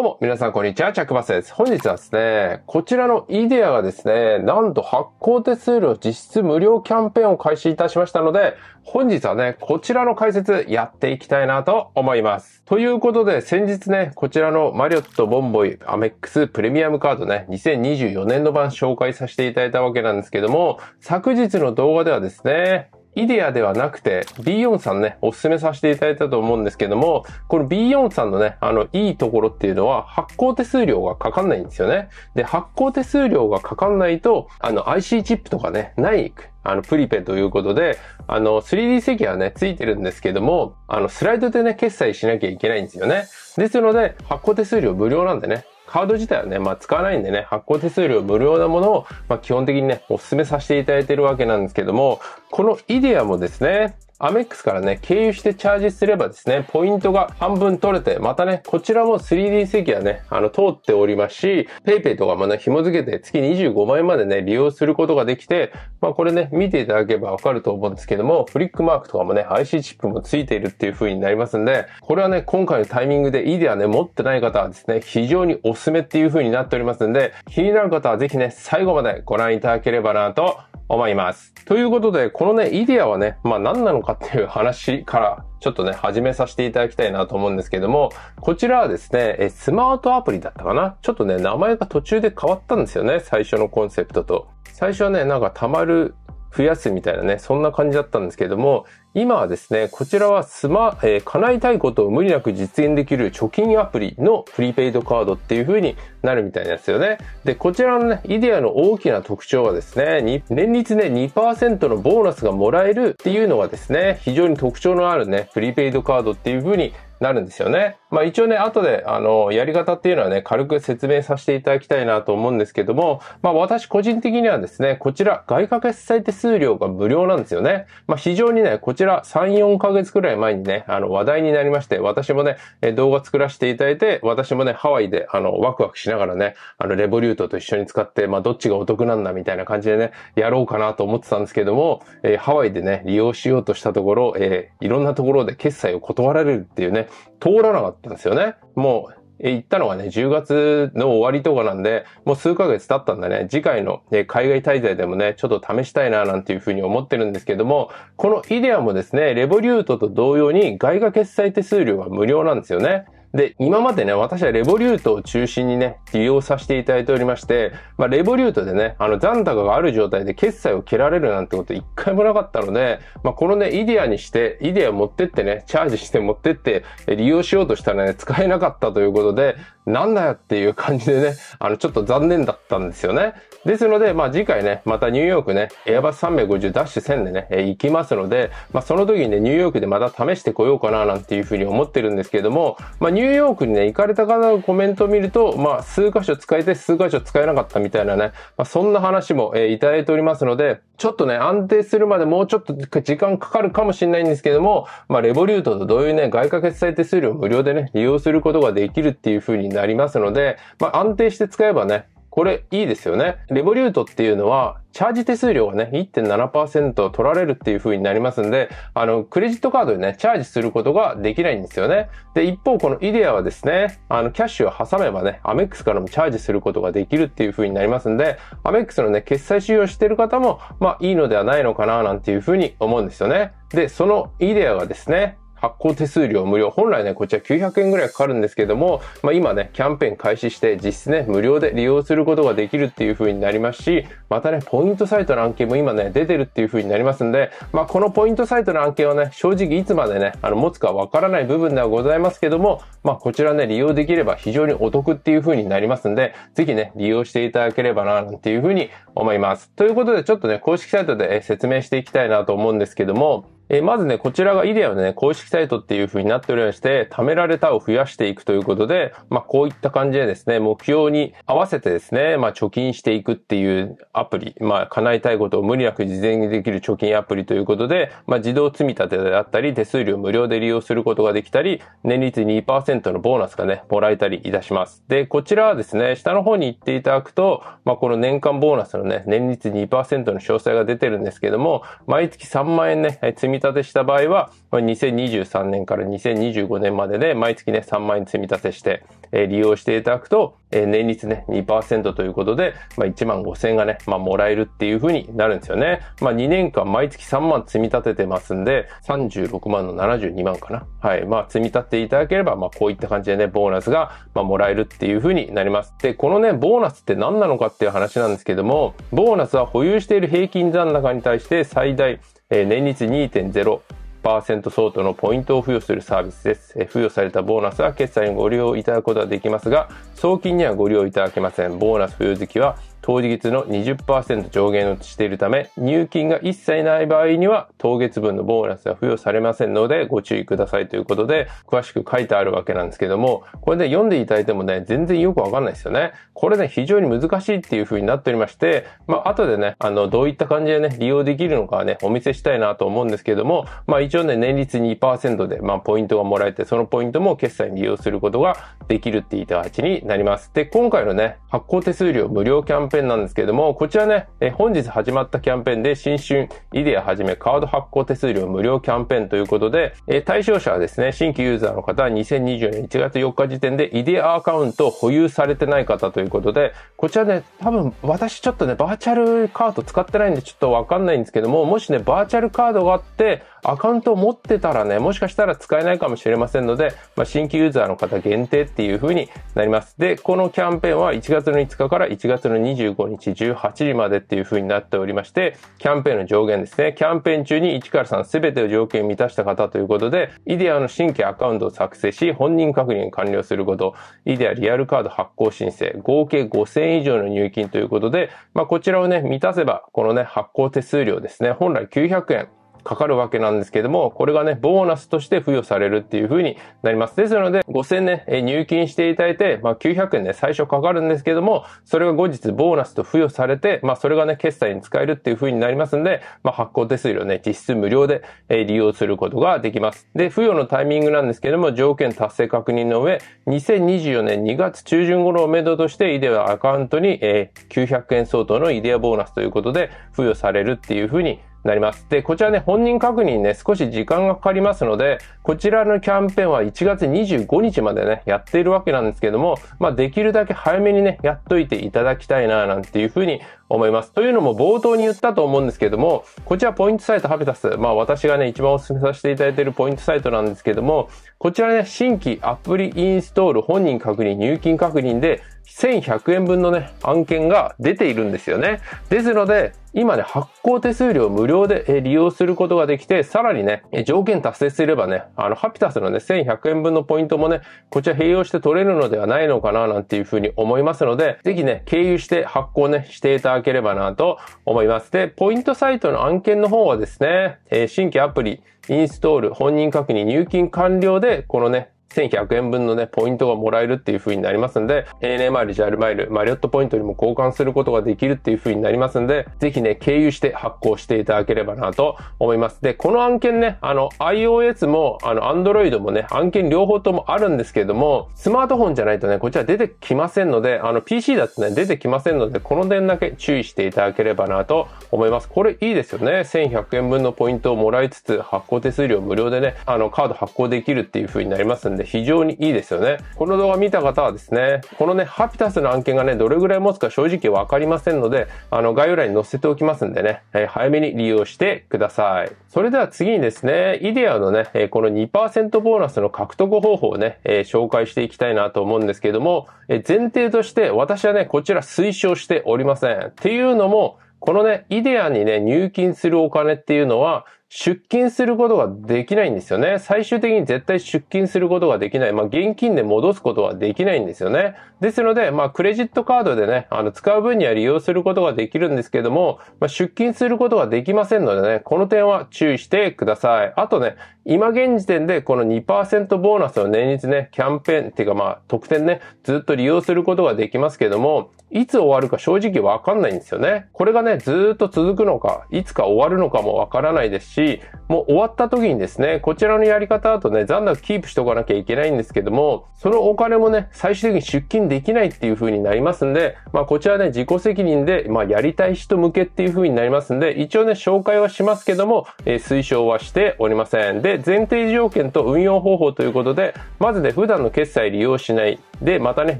どうも、皆さんこんにちは、チャックバスです。本日はですね、こちらのイデアがですね、なんと発行手数料実質無料キャンペーンを開始いたしましたので、本日はね、こちらの解説やっていきたいなと思います。ということで、先日ね、こちらのマリオットボンボイアメックスプレミアムカードね、2024年の版紹介させていただいたわけなんですけども、昨日の動画ではですね、イデアではなくて B4 さんね、お勧めさせていただいたと思うんですけども、この B4 さんのね、あの、いいところっていうのは発行手数料がかかんないんですよね。で、発行手数料がかかんないと、あの、IC チップとかね、ないあの、プリペということで、あの、3D 席はね、ついてるんですけども、あの、スライドでね、決済しなきゃいけないんですよね。ですので、発行手数料無料なんでね、カード自体はね、まあ、使わないんでね、発行手数料無料なものを、まあ、基本的にね、お勧めさせていただいてるわけなんですけども、このイデアもですね、アメックスからね、経由してチャージすればですね、ポイントが半分取れて、またね、こちらも 3D 席はね、あの、通っておりますし、PayPay とかもね、紐付けて月25万円までね、利用することができて、まあこれね、見ていただければわかると思うんですけども、フリックマークとかもね、IC チップも付いているっていう風になりますんで、これはね、今回のタイミングでイデアね、持ってない方はですね、非常におすすめっていう風になっておりますんで、気になる方はぜひね、最後までご覧いただければなと思います。ということで、このね、イデアはね、まあ何なのかっていう話からちょっとね、始めさせていただきたいなと思うんですけども、こちらはですね、スマートアプリだったかなちょっとね、名前が途中で変わったんですよね、最初のコンセプトと。最初はね、なんか溜まる、増やすみたいなね、そんな感じだったんですけども、今はですね、こちらはスマ、えー、叶えたいことを無理なく実現できる貯金アプリのプリペイドカードっていう風になるみたいなんですよね。で、こちらのね、イデアの大きな特徴はですね、年率ね、2%のボーナスがもらえるっていうのがですね、非常に特徴のあるね、プリペイドカードっていう風になるんですよね。まあ一応ね、後で、あの、やり方っていうのはね、軽く説明させていただきたいなと思うんですけども、まあ私個人的にはですね、こちら、外貨決済手数料が無料なんですよね。まあ非常にね、こちらちら3、4ヶ月くらい前にね、あの話題になりまして、私もね、動画作らせていただいて、私もね、ハワイであのワクワクしながらね、あのレボリュートと一緒に使って、まあどっちがお得なんだみたいな感じでね、やろうかなと思ってたんですけども、えー、ハワイでね、利用しようとしたところ、えー、いろんなところで決済を断られるっていうね、通らなかったんですよね。もう行ったのがね、10月の終わりとかなんで、もう数ヶ月経ったんでね、次回の、ね、海外滞在でもね、ちょっと試したいななんていうふうに思ってるんですけども、このイデアもですね、レボリュートと同様に外貨決済手数料が無料なんですよね。で、今までね、私はレボリュートを中心にね、利用させていただいておりまして、まあ、レボリュートでね、あの、残高がある状態で決済を切られるなんてこと一回もなかったので、まあ、このね、イデアにして、イデア持ってってね、チャージして持ってって、利用しようとしたらね、使えなかったということで、なんだよっていう感じでね、あの、ちょっと残念だったんですよね。ですので、まあ、次回ね、またニューヨークね、エアバス350ダッシュ1000でね、行きますので、まあ、その時にね、ニューヨークでまた試してこようかななんていうふうに思ってるんですけれども、まあニューヨークにね、行かれた方のコメントを見ると、まあ、数箇所使えて、数箇所使えなかったみたいなね、まあ、そんな話も、えー、いただいておりますので、ちょっとね、安定するまでもうちょっと時間かかるかもしれないんですけども、まあ、レボリュートと同様ね、外貨決済手数料無料でね、利用することができるっていう風になりますので、まあ、安定して使えばね、これいいですよね。レボリュートっていうのは、チャージ手数料がね、1.7%取られるっていう風になりますんで、あの、クレジットカードでね、チャージすることができないんですよね。で、一方、このイデアはですね、あの、キャッシュを挟めばね、アメックスからもチャージすることができるっていう風になりますんで、アメックスのね、決済使用してる方も、まあ、いいのではないのかな、なんていう風に思うんですよね。で、そのイデアがですね、発行手数料無料。本来ね、こちら900円ぐらいかかるんですけども、まあ、今ね、キャンペーン開始して実質ね、無料で利用することができるっていう風になりますし、またね、ポイントサイトの案件も今ね、出てるっていう風になりますんで、まあ、このポイントサイトの案件はね、正直いつまでね、あの、持つかわからない部分ではございますけども、まあ、こちらね、利用できれば非常にお得っていう風になりますんで、ぜひね、利用していただければな、なんていう風に思います。ということで、ちょっとね、公式サイトで説明していきたいなと思うんですけども、えまずね、こちらがイデアのね、公式サイトっていう風になっておりまして、貯められたを増やしていくということで、まあ、こういった感じでですね、目標に合わせてですね、まあ、貯金していくっていうアプリ、まあ、叶えたいことを無理なく事前にできる貯金アプリということで、まあ、自動積み立てであったり、手数料無料で利用することができたり、年率2%のボーナスがね、もらえたりいたします。で、こちらはですね、下の方に行っていただくと、まあ、この年間ボーナスのね、年率2%の詳細が出てるんですけども、毎月3万円ね、積み立てした場合は、2023年から2025年までで毎月ね、3万円積み立てして、えー、利用していただくと、えー、年率ね、2%ということで、まあ、1万5千円がね、まあ、もらえるっていう風になるんですよね。まあ、2年間毎月3万積み立ててますんで、36万の72万かな。はい。まあ、積み立てていただければ、まあ、こういった感じでね、ボーナスが、まあ、もらえるっていう風になります。で、このね、ボーナスって何なのかっていう話なんですけども、ボーナスは保有している平均残高に対して最大え年率2.0%相当のポイントを付与するサービスです、え付与されたボーナスは決済にご利用いただくことができますが、送金にはご利用いただけません。ボーナス付与時期は当日の20%上限をしているため、入金が一切ない場合には、当月分のボーナスは付与されませんので、ご注意くださいということで、詳しく書いてあるわけなんですけども、これで読んでいただいてもね、全然よくわかんないですよね。これね、非常に難しいっていう風になっておりまして、まあ、後でね、あの、どういった感じでね、利用できるのかね、お見せしたいなと思うんですけども、まあ、一応ね、年率2%で、まあ、ポイントがもらえて、そのポイントも決済に利用することができるって言いう形になります。で、今回のね、発行手数料無料キャンペーンペーンなんですけれども、こちらね、え本日始まったキャンペーンで、新春、イデアはじめカード発行手数料無料キャンペーンということで、え対象者はですね、新規ユーザーの方は2020年1月4日時点で、イデアアカウントを保有されてない方ということで、こちらね、多分私ちょっとね、バーチャルカード使ってないんでちょっとわかんないんですけども、もしね、バーチャルカードがあって、アカウントを持ってたらね、もしかしたら使えないかもしれませんので、まあ、新規ユーザーの方限定っていう風になります。で、このキャンペーンは1月の5日から1月の25日18時までっていう風になっておりまして、キャンペーンの上限ですね。キャンペーン中に1から3すべてを条件を満たした方ということで、イデアの新規アカウントを作成し、本人確認完了すること、イデアリアルカード発行申請、合計5000以上の入金ということで、まあ、こちらをね、満たせば、このね、発行手数料ですね、本来900円かかるわけなんですけども、これがね、ボーナスとして付与されるっていう風になります。ですので、5000ね、入金していただいて、まあ900円ね、最初かかるんですけども、それが後日ボーナスと付与されて、まあそれがね、決済に使えるっていう風になりますんで、まあ発行手数料ね、実質無料で利用することができます。で、付与のタイミングなんですけども、条件達成確認の上、2024年2月中旬頃をめどとして、イデアアカウントに900円相当のイデアボーナスということで付与されるっていう風になります。で、こちらね、本人確認ね、少し時間がかかりますので、こちらのキャンペーンは1月25日までね、やっているわけなんですけども、まあ、できるだけ早めにね、やっといていただきたいな、なんていうふうに思います。というのも冒頭に言ったと思うんですけども、こちらポイントサイトハビタス、まあ、私がね、一番お勧めさせていただいているポイントサイトなんですけども、こちらね、新規アプリインストール本人確認、入金確認で、1100円分のね、案件が出ているんですよね。ですので、今ね、発行手数料無料で利用することができて、さらにね、条件達成すればね、あの、ハピタスのね、1100円分のポイントもね、こちら併用して取れるのではないのかな、なんていうふうに思いますので、ぜひね、経由して発行ね、していただければな、と思います。で、ポイントサイトの案件の方はですね、え新規アプリ、インストール、本人確認、入金完了で、このね、1100円分のね、ポイントがもらえるっていう風になりますんで、ANA マイル、JAL マイル、マリオットポイントにも交換することができるっていう風になりますんで、ぜひね、経由して発行していただければなと思います。で、この案件ね、あの、iOS も、あの、Android もね、案件両方ともあるんですけれども、スマートフォンじゃないとね、こちら出てきませんので、あの、PC だとね、出てきませんので、この点だけ注意していただければなと思います。これいいですよね。1100円分のポイントをもらいつつ、発行手数料無料でね、あの、カード発行できるっていう風になりますんで、で非常にいいですよね。この動画見た方はですね、このね、ハピタスの案件がね、どれぐらい持つか正直わかりませんので、あの、概要欄に載せておきますんでね、えー、早めに利用してください。それでは次にですね、イデアのね、えー、この2%ボーナスの獲得方法をね、えー、紹介していきたいなと思うんですけども、え前提として私はね、こちら推奨しておりません。っていうのも、このね、イデアにね、入金するお金っていうのは、出勤することができないんですよね。最終的に絶対出勤することができない。まあ、現金で戻すことはできないんですよね。ですので、まあ、クレジットカードでね、あの、使う分には利用することができるんですけども、まあ、出勤することができませんのでね、この点は注意してください。あとね、今現時点でこの2%ボーナスを年率ね、キャンペーンっていうかまあ特典ね、ずっと利用することができますけども、いつ終わるか正直わかんないんですよね。これがね、ずっと続くのか、いつか終わるのかもわからないですし、もう終わった時にですね、こちらのやり方だとね、残高キープしとかなきゃいけないんですけども、そのお金もね、最終的に出金できないっていう風になりますんで、まあこちらね、自己責任で、まあやりたい人向けっていう風になりますんで、一応ね、紹介はしますけども、えー、推奨はしておりません。でで、前提条件と運用方法ということで、まずね、普段の決済利用しない。で、またね、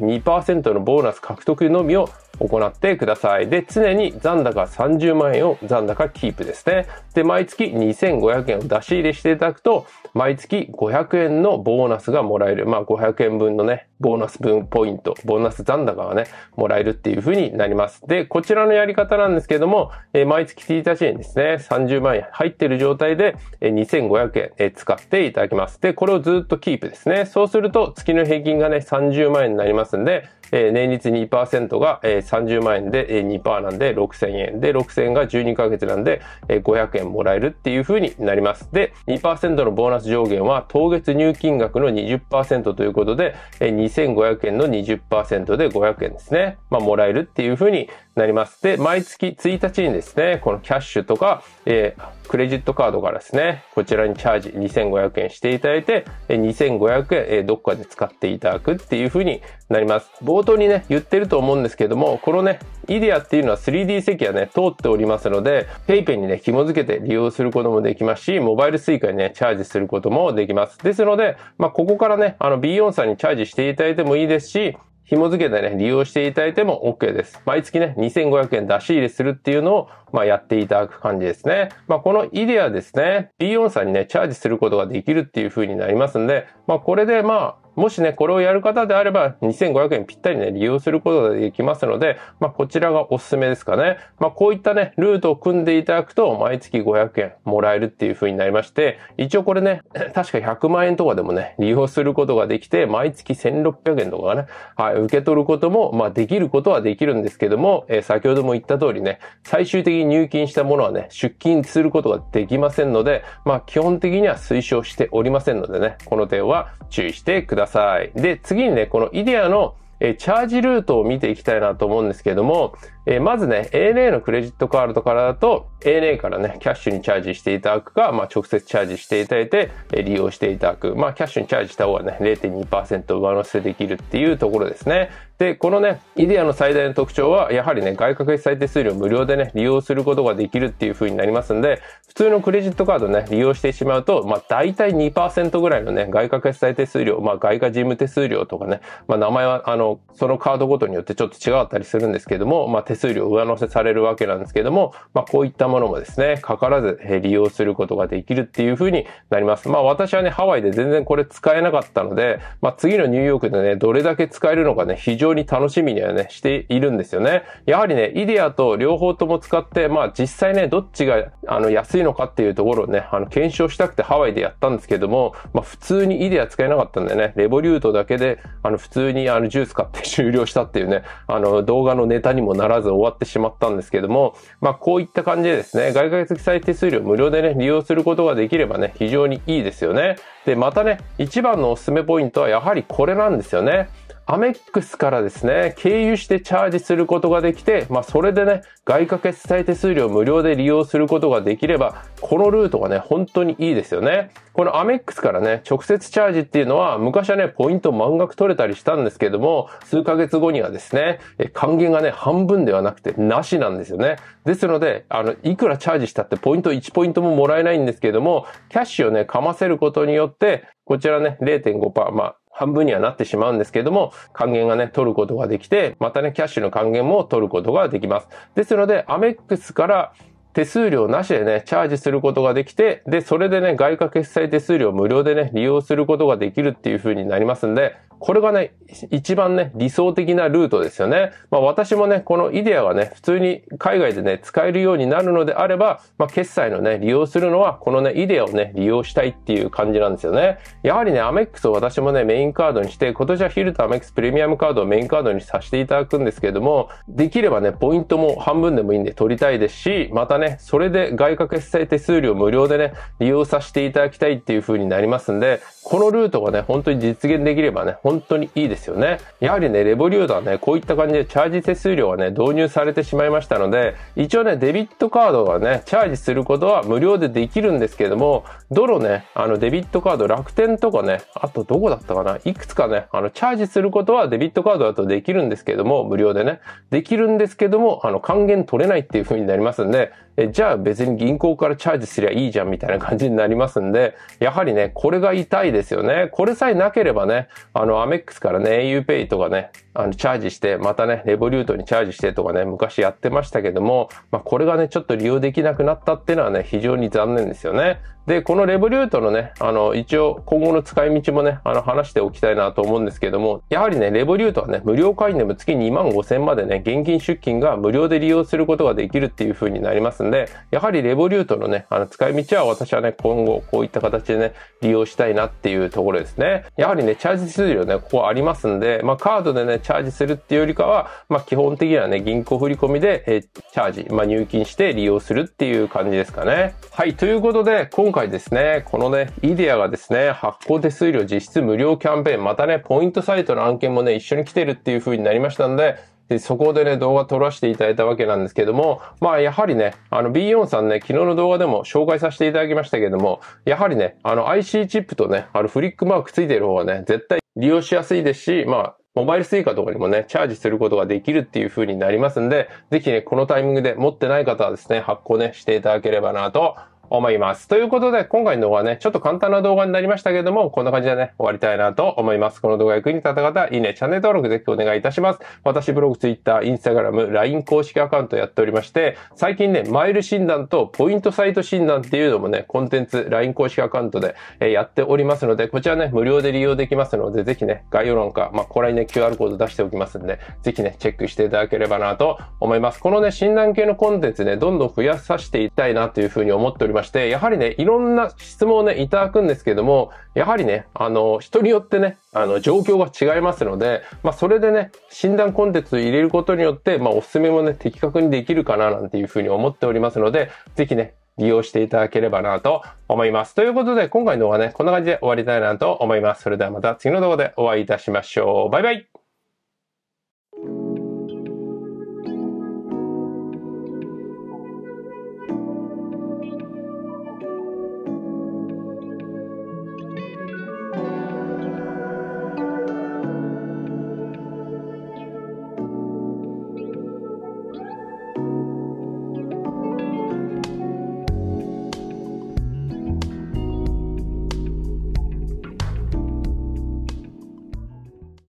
2%のボーナス獲得のみを行ってください。で、常に残高30万円を残高キープですね。で、毎月2500円を出し入れしていただくと、毎月500円のボーナスがもらえる。まあ、500円分のね、ボーナス分ポイント、ボーナス残高がね、もらえるっていう風になります。で、こちらのやり方なんですけども、えー、毎月1日にですね、30万円入ってる状態で、えー、2500円、えー、使っていただきます。で、これをずっとキープですね。そうすると、月の平均がね、30万円になりますんで、えー、年率2%が、えー、30万円で2%なんで6000円で6000円が12ヶ月なんで500円もらえるっていう風になります。で、2%のボーナス上限は当月入金額の20%ということで2500円の20%で500円ですね。まあ、もらえるっていう風になります。で、毎月1日にですね、このキャッシュとか、えークレジットカードからですね、こちらにチャージ2500円していただいて、2500円どっかで使っていただくっていう風になります。冒頭にね、言ってると思うんですけども、このね、イデアっていうのは 3D 席はね、通っておりますので、PayPay にね、紐付けて利用することもできますし、モバイル suica にね、チャージすることもできます。ですので、まあ、ここからね、あの B4 さんにチャージしていただいてもいいですし、紐付けてね、利用していただいても OK です。毎月ね、2500円出し入れするっていうのを、まあ、やっていただく感じですね。まあ、このイデアですね、B4 さんにね、チャージすることができるっていう風になりますんで、まあ、これで、まあ、もしね、これをやる方であれば、2500円ぴったりね、利用することができますので、まあ、こちらがおすすめですかね。まあ、こういったね、ルートを組んでいただくと、毎月500円もらえるっていう風になりまして、一応これね、確か100万円とかでもね、利用することができて、毎月1600円とかね、はい、受け取ることも、まあ、できることはできるんですけども、えー、先ほども言った通りね、最終的に入金したものはね、出金することができませんので、まあ、基本的には推奨しておりませんのでね、この点は注意してください。さい。で、次にね、このイデアのチャージルートを見ていきたいなと思うんですけれども、えー、まずね、ANA のクレジットカードからだと、ANA からね、キャッシュにチャージしていただくか、まあ、直接チャージしていただいて、え利用していただく。まあ、キャッシュにチャージした方がね、0.2%上乗せできるっていうところですね。で、このね、イデアの最大の特徴は、やはりね、外貨決済手数料無料でね、利用することができるっていう風になりますんで、普通のクレジットカードね、利用してしまうと、まあ、大体2%ぐらいのね、外貨決済手数料、まあ、外貨事務手数料とかね、まあ、名前は、あの、そのカードごとによってちょっと違ったりするんですけども、まあ、手数料上乗せされるわけなんですけども、まあ、こういったものもですね、かからず利用することができるっていう風になります。まあ、私はね、ハワイで全然これ使えなかったので、まあ、次のニューヨークでね、どれだけ使えるのかね、非常に楽しみにはね、しているんですよね。やはりね、イデアと両方とも使って、まあ、実際ね、どっちが、あの、安いのかっていうところをね、あの、検証したくてハワイでやったんですけども、まあ、普通にイデア使えなかったんでね、レボリュートだけで、あの、普通にあの、ジュース買って終了したっていうね、あの、動画のネタにもなららず終わってしまったんですけども、まあ、こういった感じでですね、外貨決済手数料無料でね、利用することができればね、非常にいいですよね。で、またね、一番のおすすめポイントはやはりこれなんですよね。アメックスからですね、経由してチャージすることができて、まあ、それでね、外貨決済手数料無料で利用することができれば、このルートがね、本当にいいですよね。このアメックスからね、直接チャージっていうのは、昔はね、ポイント満額取れたりしたんですけども、数ヶ月後にはですね、還元がね、半分ではなくて、なしなんですよね。ですので、あの、いくらチャージしたってポイント1ポイントももらえないんですけども、キャッシュをね、かませることによって、こちらね、0.5%、まあ、半分にはなってしまうんですけれども、還元がね、取ることができて、またね、キャッシュの還元も取ることができます。ですので、アメックスから手数料なしでね、チャージすることができて、で、それでね、外貨決済手数料無料でね、利用することができるっていう風になりますんで、これがね、一番ね、理想的なルートですよね。まあ私もね、このイデアがね、普通に海外でね、使えるようになるのであれば、まあ決済のね、利用するのは、このね、イデアをね、利用したいっていう感じなんですよね。やはりね、アメックスを私もね、メインカードにして、今年はヒルとアメックスプレミアムカードをメインカードにさせていただくんですけれども、できればね、ポイントも半分でもいいんで取りたいですし、またねね、それで外貨決済手数料無料でね、利用させていただきたいっていう風になりますんで、このルートがね、本当に実現できればね、本当にいいですよね。やはりね、レボリュードはね、こういった感じでチャージ手数料がね、導入されてしまいましたので、一応ね、デビットカードはね、チャージすることは無料でできるんですけども、どのね、あの、デビットカード、楽天とかね、あとどこだったかな、いくつかね、あの、チャージすることはデビットカードだとできるんですけども、無料でね、できるんですけども、あの、還元取れないっていう風になりますんで、えじゃあ別に銀行からチャージすりゃいいじゃんみたいな感じになりますんで、やはりね、これが痛いですよね。これさえなければね、あの、アメックスからね、auPay とかね、あの、チャージして、またね、レボリュートにチャージしてとかね、昔やってましたけども、まあ、これがね、ちょっと利用できなくなったっていうのはね、非常に残念ですよね。で、このレボリュートのね、あの、一応、今後の使い道もね、あの、話しておきたいなと思うんですけども、やはりね、レボリュートはね、無料会員でも月2万5千までね、現金出金が無料で利用することができるっていう風になりますんで、やはりレボリュートのね、あの、使い道は私はね、今後、こういった形でね、利用したいなっていうところですね。やはりね、チャージ数量ね、ここありますんで、まあ、カードでね、チャージするっていうよりかは、まあ、基本的にはね、銀行振込で、えチャージ、まあ、入金して利用するっていう感じですかね。はい、ということで、今回ですね、このね、イデアがですね、発行手数料実質無料キャンペーン、またね、ポイントサイトの案件もね、一緒に来てるっていう風になりましたんで、で、そこでね、動画撮らせていただいたわけなんですけども、まあ、やはりね、あの、B4 さんね、昨日の動画でも紹介させていただきましたけども、やはりね、あの、IC チップとね、あの、フリックマークついてる方がね、絶対利用しやすいですし、まあ、モバイルスイカとかにもね、チャージすることができるっていう風になりますんで、ぜひね、このタイミングで持ってない方はですね、発行ね、していただければなと思います。ということで、今回の動画はね、ちょっと簡単な動画になりましたけども、こんな感じでね、終わりたいなと思います。この動画役に立った方、いいね、チャンネル登録ぜひお願いいたします。私、ブログ、ツイッター、インスタグラム、LINE 公式アカウントやっておりまして、最近ね、マイル診断とポイントサイト診断っていうのもね、コンテンツ、LINE 公式アカウントでやっておりますので、こちらね、無料で利用できますので、ぜひね、概要欄か、まあ、ここらにね、QR コード出しておきますんで、ぜひね、チェックしていただければなと思います。このね、診断系のコンテンツね、どんどん増やさせていきたいなというふうに思っております。まして、やはりね、いろんな質問をね、いただくんですけども、やはりね、あの、人によってね、あの、状況が違いますので、まあ、それでね、診断コンテンツを入れることによって、まあ、おすすめもね、的確にできるかな、なんていうふうに思っておりますので、ぜひね、利用していただければなと思います。ということで、今回の動画ね、こんな感じで終わりたいなと思います。それではまた次の動画でお会いいたしましょう。バイバイ